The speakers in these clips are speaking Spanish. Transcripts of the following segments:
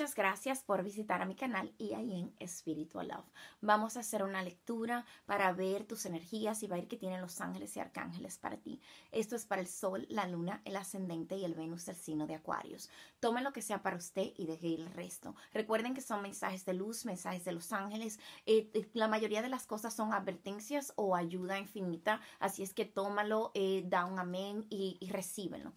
Muchas gracias por visitar a mi canal y ahí en Spiritual Love. Vamos a hacer una lectura para ver tus energías y ver qué tienen los ángeles y arcángeles para ti. Esto es para el sol, la luna, el ascendente y el Venus del signo de Acuarios. Tome lo que sea para usted y deje el resto. Recuerden que son mensajes de luz, mensajes de los ángeles. Eh, eh, la mayoría de las cosas son advertencias o ayuda infinita, así es que tómalo, eh, da un amén y, y recíbelo.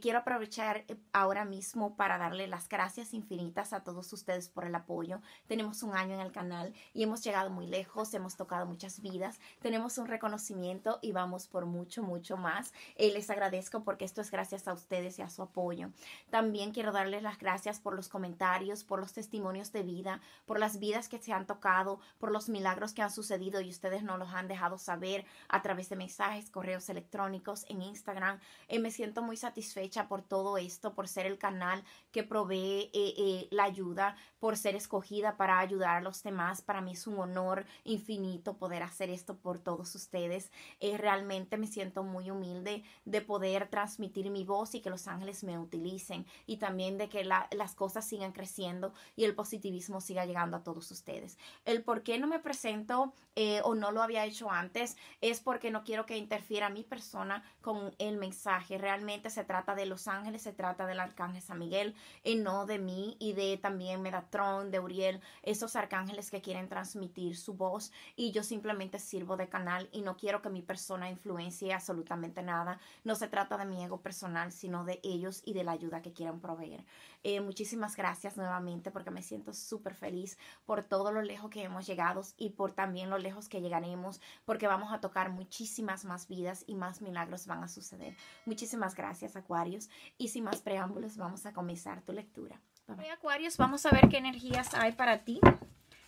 quiero aprovechar ahora mismo para darle las gracias infinitas a todos ustedes por el apoyo. Tenemos un año en el canal y hemos llegado muy lejos, hemos tocado muchas vidas, tenemos un reconocimiento y vamos por mucho, mucho más. Eh, les agradezco porque esto es gracias a ustedes y a su apoyo. También quiero darles las gracias por los comentarios, por los testimonios de vida, por las vidas que se han tocado, por los milagros que han sucedido y ustedes no los han dejado saber a través de mensajes, correos electrónicos, en Instagram. Eh, me siento muy satisfecha por todo esto, por ser el canal que provee eh, eh, eh, la ayuda, por ser escogida para ayudar a los demás. Para mí es un honor infinito poder hacer esto por todos ustedes. Eh, realmente me siento muy humilde de poder transmitir mi voz y que los ángeles me utilicen y también de que las cosas sigan creciendo y el positivismo siga llegando a todos ustedes. El por qué no me presento eh, o no lo había hecho antes es porque no quiero que interfiera mi persona con el mensaje. Realmente se trata de los ángeles, se trata del arcángel San Miguel y no de mí y de también Medatron, de Uriel, esos arcángeles que quieren transmitir su voz y yo simplemente sirvo de canal y no quiero que mi persona influencie absolutamente nada. No se trata de mi ego personal, sino de ellos y de la ayuda que quieran proveer. Eh, muchísimas gracias nuevamente porque me siento súper feliz por todo lo lejos que hemos llegado y por también lo lejos que llegaremos porque vamos a tocar muchísimas más vidas y más milagros van a suceder. Muchísimas gracias Acuarios y sin más preámbulos vamos a comenzar tu lectura. Hoy Acuarios, vamos a ver qué energías hay para ti,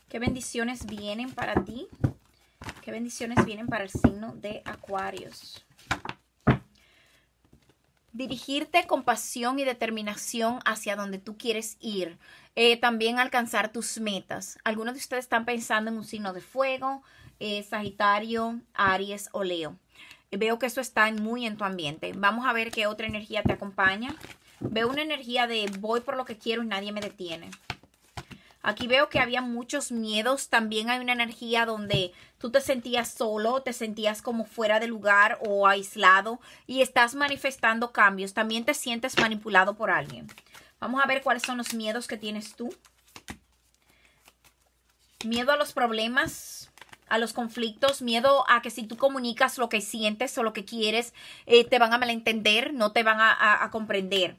qué bendiciones vienen para ti, qué bendiciones vienen para el signo de Acuarios. Dirigirte con pasión y determinación hacia donde tú quieres ir. Eh, también alcanzar tus metas. Algunos de ustedes están pensando en un signo de fuego, eh, Sagitario, Aries o Leo. Veo que eso está muy en tu ambiente. Vamos a ver qué otra energía te acompaña. Veo una energía de voy por lo que quiero y nadie me detiene. Aquí veo que había muchos miedos. También hay una energía donde tú te sentías solo, te sentías como fuera de lugar o aislado y estás manifestando cambios. También te sientes manipulado por alguien. Vamos a ver cuáles son los miedos que tienes tú. Miedo a los problemas, a los conflictos, miedo a que si tú comunicas lo que sientes o lo que quieres, eh, te van a malentender, no te van a comprender.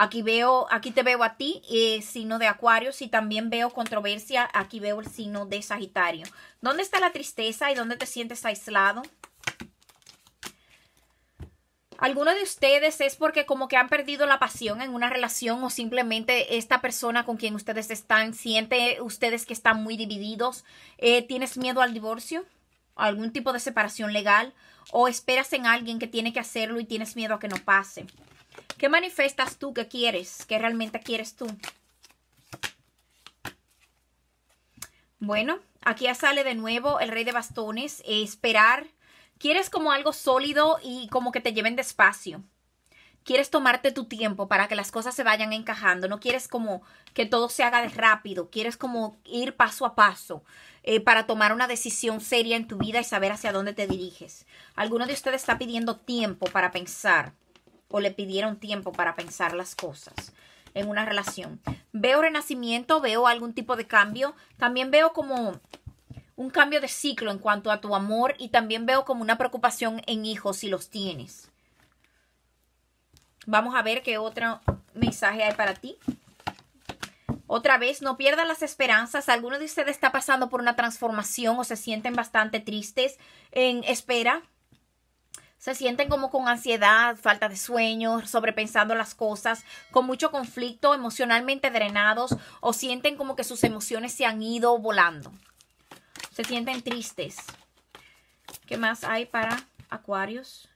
Aquí veo, aquí te veo a ti, eh, signo de Acuario, y también veo controversia, aquí veo el signo de Sagitario. ¿Dónde está la tristeza y dónde te sientes aislado? Alguno de ustedes es porque como que han perdido la pasión en una relación o simplemente esta persona con quien ustedes están, siente ustedes que están muy divididos. Eh, ¿Tienes miedo al divorcio? ¿Algún tipo de separación legal? ¿O esperas en alguien que tiene que hacerlo y tienes miedo a que no pase? ¿Qué manifestas tú que quieres? ¿Qué realmente quieres tú? Bueno, aquí ya sale de nuevo el rey de bastones. esperar. Quieres como algo sólido y como que te lleven despacio. Quieres tomarte tu tiempo para que las cosas se vayan encajando. No quieres como que todo se haga de rápido. Quieres como ir paso a paso eh, para tomar una decisión seria en tu vida y saber hacia dónde te diriges. Alguno de ustedes está pidiendo tiempo para pensar o le pidieron tiempo para pensar las cosas en una relación. Veo renacimiento, veo algún tipo de cambio. También veo como un cambio de ciclo en cuanto a tu amor y también veo como una preocupación en hijos si los tienes. Vamos a ver qué otro mensaje hay para ti. Otra vez, no pierdas las esperanzas. Alguno de ustedes está pasando por una transformación o se sienten bastante tristes en espera se sienten como con ansiedad, falta de sueño, sobrepensando las cosas, con mucho conflicto, emocionalmente drenados o sienten como que sus emociones se han ido volando. Se sienten tristes. ¿Qué más hay para Acuarios?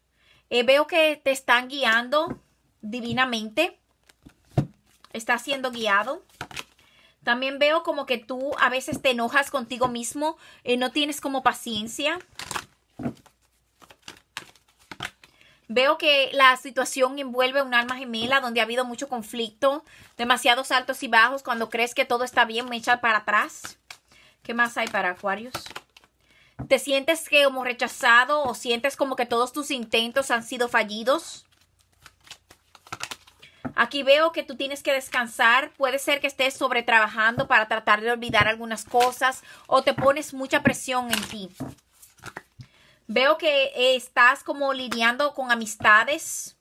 Eh, veo que te están guiando divinamente. Estás siendo guiado. También veo como que tú a veces te enojas contigo mismo, y eh, no tienes como paciencia. Veo que la situación envuelve un alma gemela donde ha habido mucho conflicto, demasiados altos y bajos. Cuando crees que todo está bien, me echa para atrás. ¿Qué más hay para Acuarios? ¿Te sientes como rechazado o sientes como que todos tus intentos han sido fallidos? Aquí veo que tú tienes que descansar. Puede ser que estés sobretrabajando para tratar de olvidar algunas cosas o te pones mucha presión en ti. Veo que estás como lidiando con amistades.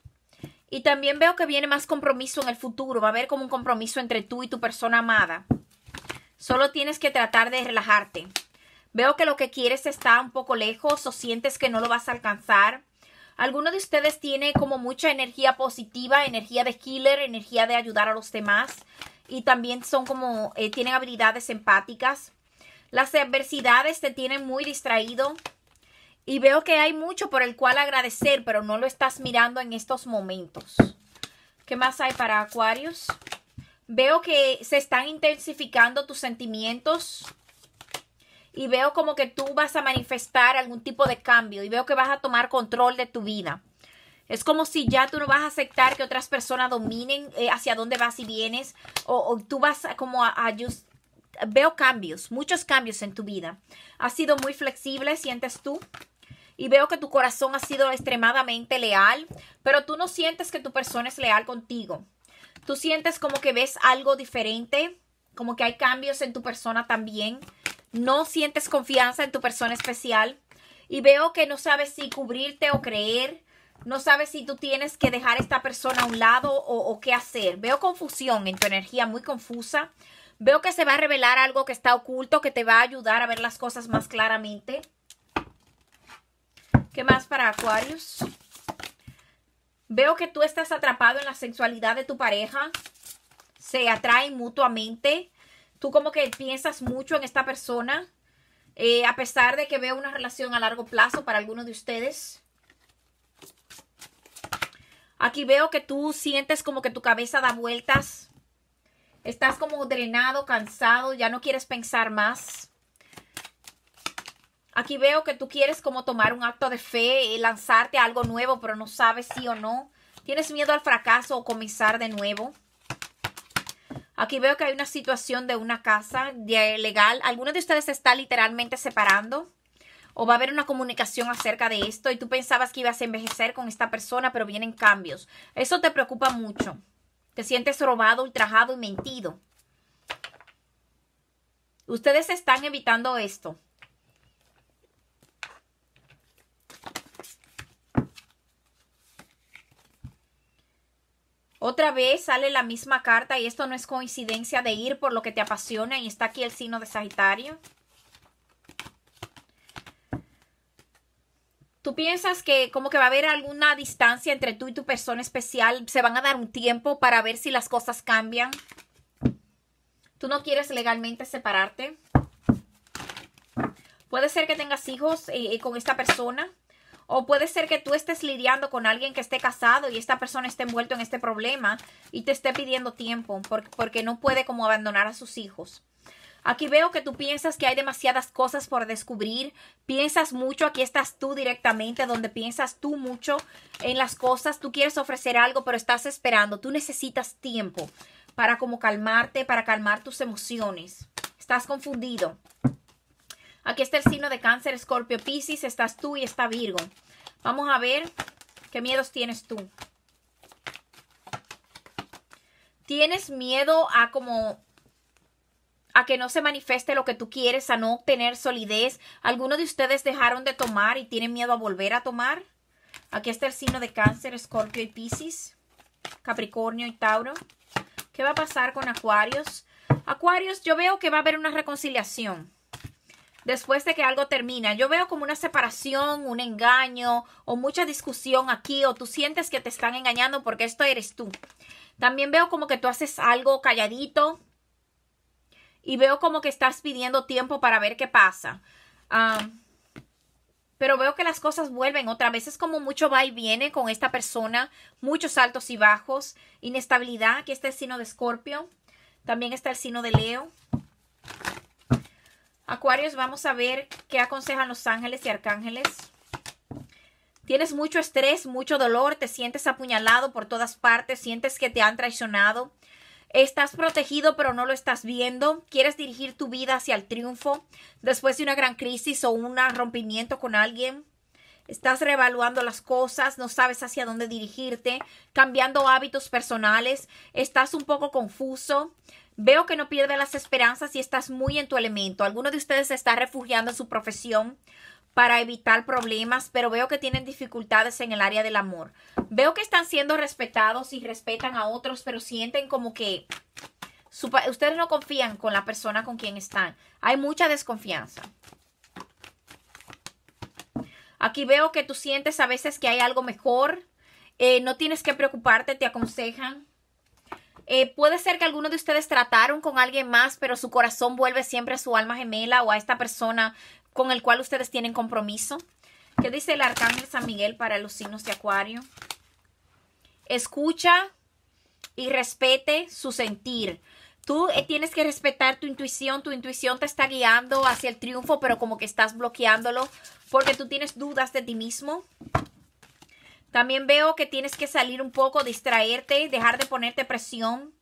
Y también veo que viene más compromiso en el futuro. Va a haber como un compromiso entre tú y tu persona amada. Solo tienes que tratar de relajarte. Veo que lo que quieres está un poco lejos o sientes que no lo vas a alcanzar. Alguno de ustedes tiene como mucha energía positiva, energía de killer, energía de ayudar a los demás y también son como eh, tienen habilidades empáticas. Las adversidades te tienen muy distraído. Y veo que hay mucho por el cual agradecer, pero no lo estás mirando en estos momentos. ¿Qué más hay para Acuarios? Veo que se están intensificando tus sentimientos y veo como que tú vas a manifestar algún tipo de cambio y veo que vas a tomar control de tu vida. Es como si ya tú no vas a aceptar que otras personas dominen eh, hacia dónde vas y vienes o, tú vas a, como a, veo cambios, muchos cambios en tu vida. Has sido muy flexible, sientes tú y veo que tu corazón ha sido extremadamente leal, pero tú no sientes que tu persona es leal contigo. Tú sientes como que ves algo diferente, como que hay cambios en tu persona también. No sientes confianza en tu persona especial y veo que no sabes si cubrirte o creer. No sabes si tú tienes que dejar a esta persona a un lado o, o qué hacer. Veo confusión en tu energía, muy confusa. Veo que se va a revelar algo que está oculto, que te va a ayudar a ver las cosas más claramente. ¿Qué más para Aquarius? Veo que tú estás atrapado en la sexualidad de tu pareja. Se atraen mutuamente. Tú como que piensas mucho en esta persona. Eh, a pesar de que veo una relación a largo plazo para alguno de ustedes. Aquí veo que tú sientes como que tu cabeza da vueltas. Estás como drenado, cansado, ya no quieres pensar más. Aquí veo que tú quieres como tomar un acto de fe, y eh, lanzarte a algo nuevo, pero no sabes si o no. Tienes miedo al fracaso o comenzar de nuevo. Aquí veo que hay una situación de una casa de eh, legal. ¿Alguno de ustedes se está literalmente separando o va a haber una comunicación acerca de esto y tú pensabas que ibas a envejecer con esta persona, pero vienen cambios. Eso te preocupa mucho. Te sientes robado, ultrajado y mentido. Ustedes están evitando esto. Otra vez sale la misma carta y esto no es coincidencia de ir por lo que te apasiona y está aquí el signo de Sagitario. ¿Tú piensas que como que va a haber alguna distancia entre tú y tu persona especial? ¿Se van a dar un tiempo para ver si las cosas cambian? ¿Tú no quieres legalmente separarte? Puede ser que tengas hijos eh, eh, con esta persona. O puede ser que tú estés lidiando con alguien que esté casado y esta persona esté envuelto en este problema y te esté pidiendo tiempo porque, porque no puede como abandonar a sus hijos. Aquí veo que tú piensas que hay demasiadas cosas por descubrir, piensas mucho, aquí estás tú directamente, donde piensas tú mucho en las cosas, tú quieres ofrecer algo, pero estás esperando, tú necesitas tiempo para como calmarte, para calmar tus emociones, estás confundido. Aquí está el signo de cáncer, escorpio, piscis, estás tú y está Virgo. Vamos a ver qué miedos tienes tú. ¿Tienes miedo a como a que no se manifieste lo que tú quieres, a no tener solidez? ¿Alguno de ustedes dejaron de tomar y tienen miedo a volver a tomar? Aquí está el signo de cáncer, escorpio y piscis, capricornio y tauro. ¿Qué va a pasar con acuarios? Acuarios, yo veo que va a haber una reconciliación después de que algo termina. Yo veo como una separación, un engaño o mucha discusión aquí o tú sientes que te están engañando porque esto eres tú. También veo como que tú haces algo calladito y veo como que estás pidiendo tiempo para ver qué pasa. pero veo que las cosas vuelven otra vez. Es como mucho va y viene con esta persona, muchos altos y bajos, inestabilidad. Aquí está el signo de Escorpio, también está el signo de Leo. Acuarios, vamos a ver qué aconsejan los ángeles y arcángeles. Tienes mucho estrés, mucho dolor, te sientes apuñalado por todas partes, sientes que te han traicionado. Estás protegido pero no lo estás viendo. Quieres dirigir tu vida hacia el triunfo después de una gran crisis o un rompimiento con alguien. Estás reevaluando las cosas, no sabes hacia dónde dirigirte, cambiando hábitos personales, estás un poco confuso, Veo que no pierdes las esperanzas y estás muy en tu elemento. Algunos de ustedes se está refugiando en su profesión para evitar problemas, pero veo que tienen dificultades en el área del amor. Veo que están siendo respetados y respetan a otros, pero sienten como que ustedes no confían con la persona con quien están. Hay mucha desconfianza. Aquí veo que tú sientes a veces que hay algo mejor. Eh, no tienes que preocuparte, te aconsejan. Eh, puede ser que algunos de ustedes trataron con alguien más, pero su corazón vuelve siempre a su alma gemela o a esta persona con el cual ustedes tienen compromiso. ¿Qué dice el arcángel San Miguel para los signos de Acuario? Escucha y respete su sentir. Tú eh, tienes que respetar tu intuición, tu intuición te está guiando hacia el triunfo, pero como que estás bloqueándolo porque tú tienes dudas de ti mismo. También veo que tienes que salir un poco, distraerte, dejar de ponerte presión.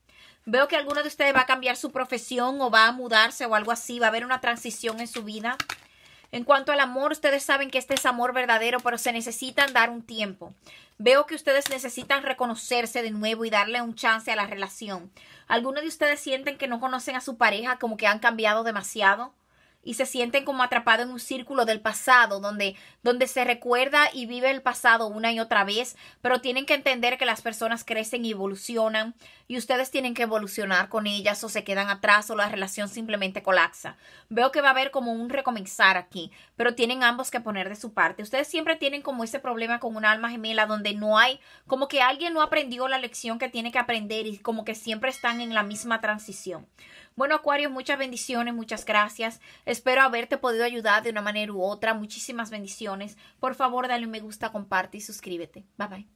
Veo que alguno de ustedes va a cambiar su profesión o va a mudarse o algo así. Va a haber una transición en su vida. En cuanto al amor, ustedes saben que este es amor verdadero, pero se necesitan dar un tiempo. Veo que ustedes necesitan reconocerse de nuevo y darle un chance a la relación. Algunos de ustedes sienten que no conocen a su pareja, como que han cambiado demasiado y se sienten como atrapados en un círculo del pasado, donde, donde se recuerda y vive el pasado una y otra vez, pero tienen que entender que las personas crecen y evolucionan y ustedes tienen que evolucionar con ellas o se quedan atrás o la relación simplemente colapsa. Veo que va a haber como un recomenzar aquí, pero tienen ambos que poner de su parte. Ustedes siempre tienen como ese problema con un alma gemela donde no hay, como que alguien no aprendió la lección que tiene que aprender y como que siempre están en la misma transición. Bueno, Acuario, muchas bendiciones, muchas gracias. Espero haberte podido ayudar de una manera u otra. Muchísimas bendiciones. Por favor, dale un me gusta, comparte y suscríbete. Bye bye.